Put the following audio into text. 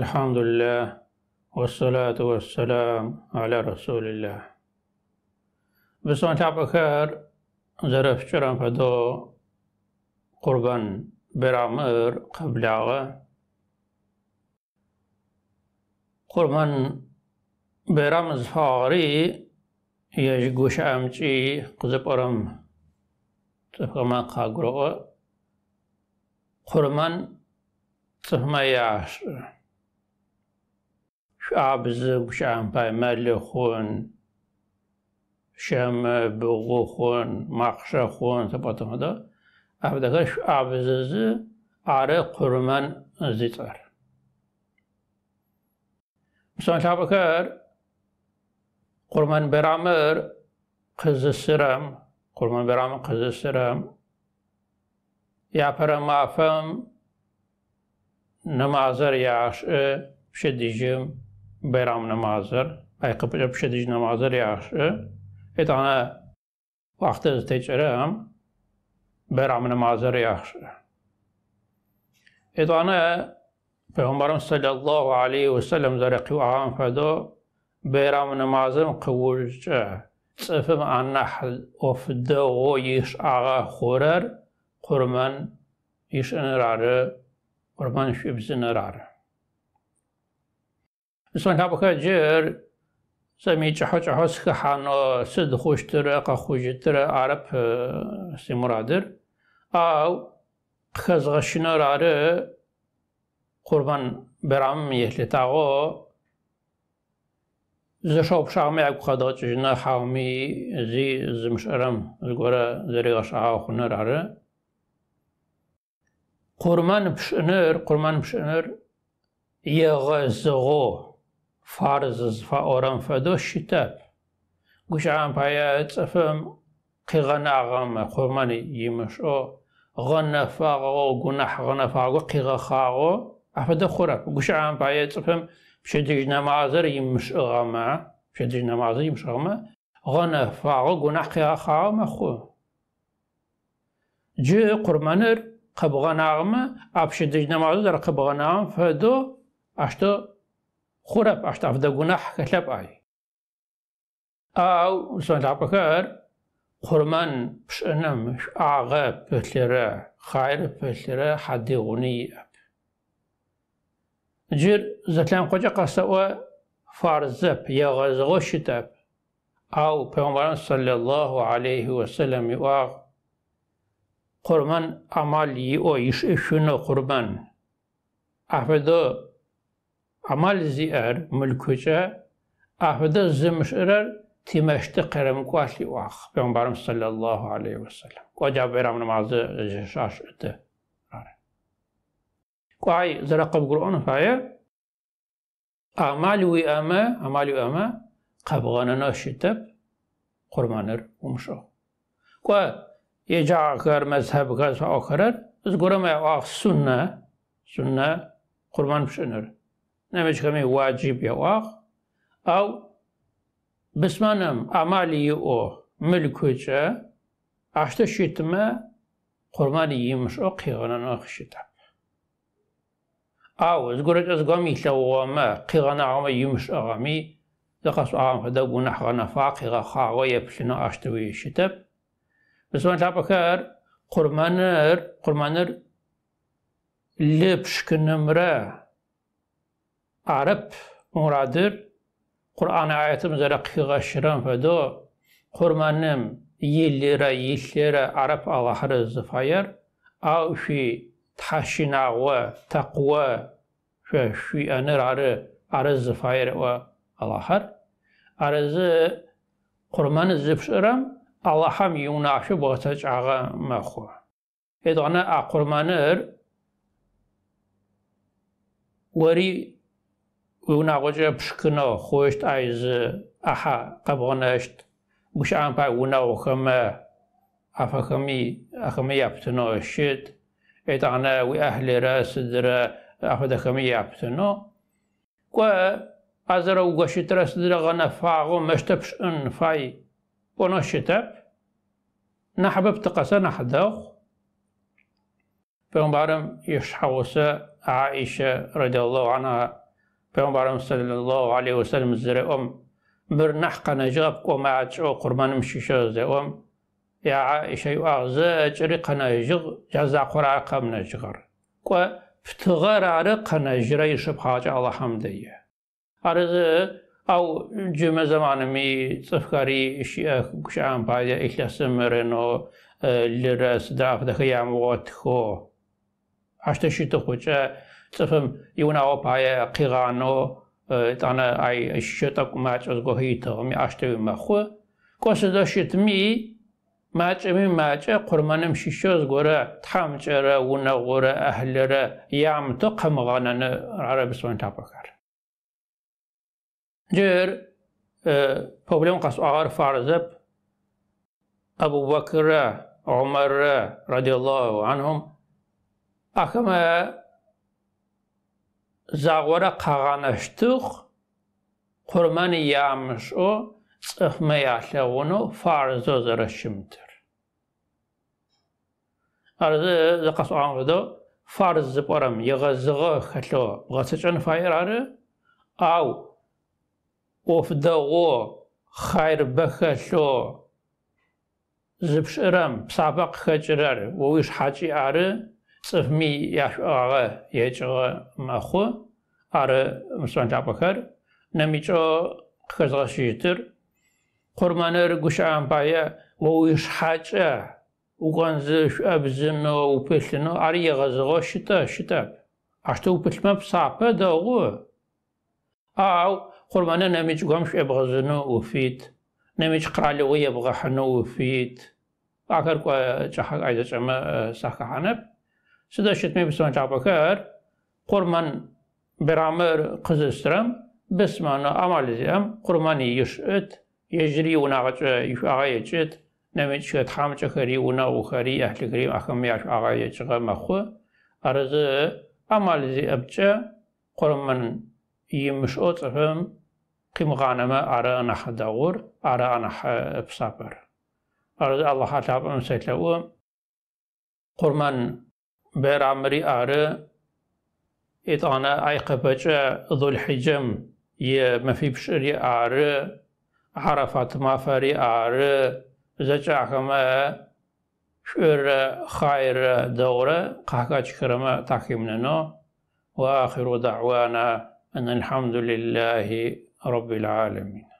الحمد لله والصلاة والسلام على رسول الله بسم الله بخير زرف شرم فدو قربان برامر قبل عغا قربان برامز فاري يجقوش أمتي قزب أرم تفهما قاقروه قربان تفهما يعشر شعب زب شام پایمل خون شم بوغو خون مقشا خون سپاتم دا افدگه شعب زز آره قرمن زیتر مثلا شعب کر قرمن برامر قز سرم قرمن برام قز سرم یا پر مافم نمازر یاش شدیجم bayramına mazır, ayqıp pişedijine mazır yaxşı. Etana vaxtı teçirəm, bayramına mazır yaxşı. Etana Peygamberim sallallahu aleyhi ve sellem zaraqi ağam fado bayramına mazır qıvulca. صفم النحل وفدغو يش آغا خورر قرمان يش انرار قرمان شبز انرار ሰንካብከ ጅር ሰሚ ጭሖ ጭሖ ስክሓኖ ስድ ኩሽትረ ቀኹጅትረ ዓረብ ሲሙራድር ኣው ክከዝኸሽኖ ራር ቁርባን በራም የህልታቆ زشوب شامي عقب خدات جنا حامي زي زمشرم زغورا زريغ شعا خنر عرى قرمان بشنر قرمان بشنر يغزغو فارز فأورم فدوش الشتاب قش عام بايا تفهم قي غنا غم خرماني يمشو غنا فاغو قناح غنا فاغو قي غخاغو أفدا خرب قش عام بايا تفهم بشدج نمازر يمشو غما بشدج نمازر يمشو غما غنا فاغو قناح قي غخاغو مخو جي قرمانر قبغنا غما أبشدج نمازر قبغنا فدو أشتو خورا اشتاف دا گناح کتلب اي او آه، سوان لابکر خورمان بشأنمش آغا بتلرا خير بتلرا حد غني أب جير زتلان قجا قصوا فارزب يا غزغشتب أو آه، پیغمبران صلى الله عليه وسلم يواغ قرمان عمل يو يش اشنو قرمان أفدو amal ziyar mülküce ahvede zimşirer timeşti kerem kuaşli vah. Peygamberimiz sallallahu aleyhi ve sellem. Koca bayram namazı şaşırdı. Kuay zırakab Kur'an faya amal ve ama amal ve ama kabganına şitip kurmanır umşu. Kuay yeca akar mezheb gaz akar biz göreme ah sünne sünne kurman pşınır. ნემე ჩემი ვაჯიბია ვა აუ ბისმანამ ამალი ო მილკუჩა აშტა შიტმა ხორმანი იმშ ო ყიღანან ახშიტა აუ ზგურეჭა ზგომილა ოამა ყიღანა ამა იმშ აღამი ზახას აღამ ფედა გუნა ხანა ფაყირა ხაღო ეფშინა აშტა ვიშიტა ბისმან ჩაპახარ ხორმანერ ხორმანერ ლეპშკნემრა Arap muradı Kur'an-ı ayetim üzere kıgaşıran fedo kurmanım yillere yillere Arap Allah'ı zıfayır avşi taşina ve takva ve şu anır arı arı zıfayır ve Allah'ır arızı kurmanı zıpşıram Allah'ım yunaşı boğataç ağa mehu. Edana a kurmanır veri وناغوجا بشكنا خوشت عايز أحا قبغناشت مش عم باي وناو خما أفخمي أخمي يبتنو الشت إتعنا أهل راس درا أفدا خمي يبتنو كو أزرا وغشت راس درا غنا فاغو مشتبش أن فاي ونو شتب نحبب تقسى نحداخ فهم بعرم يشحوس عائشة رضي الله عنها به اون برام صلی الله علیه و سلم زیر اون مر نخ قنجی را بکنید و قرمان میشه شده اون یا ایشایی و آقا زیر قنجی را جزا قرآن کم نگرد و فتغه را قنجی را ایشب خواهد شد، اللهم دید ارزه اون جمعه می صفقه را ایشایی هم پایده، اخلاسی هم مرند و لرس، درافت هایی هم وقت خواهد اشته صفحه ای اونا باید قیغانو ای ششت های مهچه از گوهی تغمی اشتبیم بخوا که از این ششت همین قرمانم ششت از گوهره تهمچه را، ونه غوهره، اهل را، یعمت و قمغانن را بسیاری تبایی کرد جیر پبلم قصوه های فرض هست ابو بکر، عمر را الله و عنهم اخیم zağvara qağanaştıq qurmanı yamış o çıxmayaşa onu farz özərəşimdir. Arada zəqas anvıda farz zıparam yığa zığa xətlo qaçaçan fayrarı au of da o xayr bəxəlo zıpşıram psabaq xəcirar o iş haçı arı წმი აღა ეჭო მახო არა მსანდაპხარ ნემიჭო ხეზრაშიტერ ყორმანერ გუშამპაია მოუშ ხაჭა უგანზე აბზინო უფეშინო არი ეღაზღო შიტა შიტა აშტო უფეშმა ფსაპა დაღო აუ ყორმანა ნემიჭ გამშ ეღაზინო უფით ნემიჭ ყრალიო ეღაზინო უფით აკარ ყა ჭა აიდა ჭა სახანებ صدا شیطانی بسمان جا بکر قرآن برامر قضی استرام بسمان آمالی زی هم قرآنی یش اد یجری اون آقای اجد نوید شیطان همچه خری اونو او خری اهل کریم آخه می آش آقای اجد مخوا عرض آمالی زی ابچه قرآن من یه مشعوت افهم قیم قانمه آره آنها داور او قرآن عمري ذو بەرامری ئارە آر ئایقەپەچە ما یە آر پشری ئارە عرەفاتمافەری ئارە زەچاخەمە شوێرە خایرە دەورە قاکچکرەمە و وآخر دعوانا أن الحمد لله رب العالمين